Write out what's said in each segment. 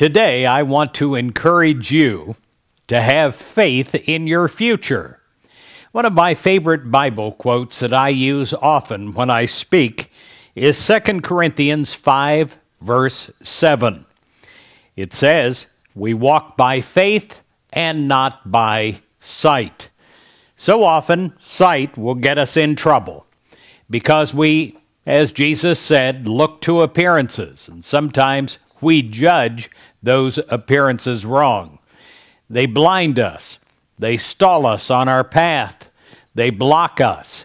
Today, I want to encourage you to have faith in your future. One of my favorite Bible quotes that I use often when I speak is 2 Corinthians 5, verse 7. It says, We walk by faith and not by sight. So often, sight will get us in trouble because we, as Jesus said, look to appearances, and sometimes we judge those appearances wrong. They blind us, they stall us on our path, they block us.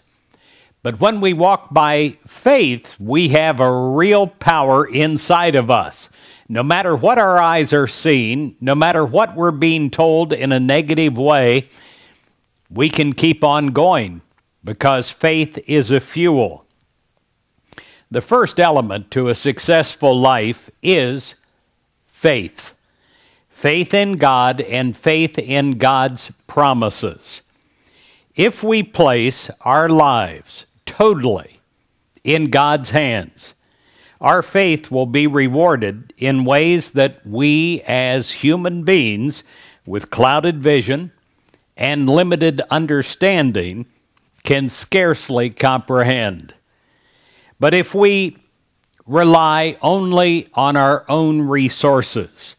But when we walk by faith, we have a real power inside of us. No matter what our eyes are seeing, no matter what we're being told in a negative way, we can keep on going because faith is a fuel. The first element to a successful life is faith faith in God and faith in God's promises. If we place our lives totally in God's hands, our faith will be rewarded in ways that we as human beings with clouded vision and limited understanding can scarcely comprehend. But if we rely only on our own resources.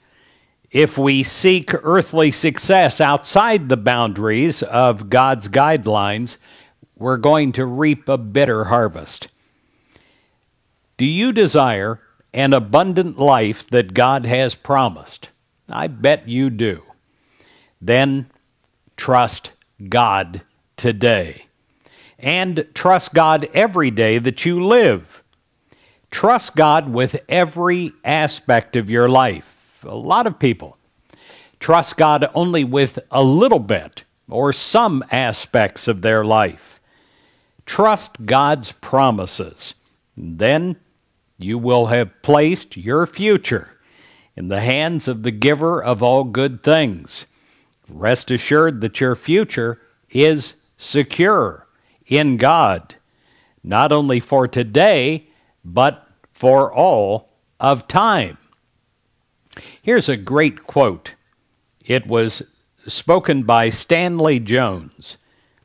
If we seek earthly success outside the boundaries of God's guidelines, we're going to reap a bitter harvest. Do you desire an abundant life that God has promised? I bet you do. Then trust God today. And trust God every day that you live. Trust God with every aspect of your life. A lot of people trust God only with a little bit or some aspects of their life. Trust God's promises. Then you will have placed your future in the hands of the giver of all good things. Rest assured that your future is secure in God, not only for today, but for all of time. Here's a great quote. It was spoken by Stanley Jones.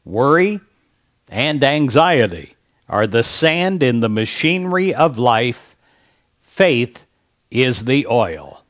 Worry and anxiety are the sand in the machinery of life. Faith is the oil.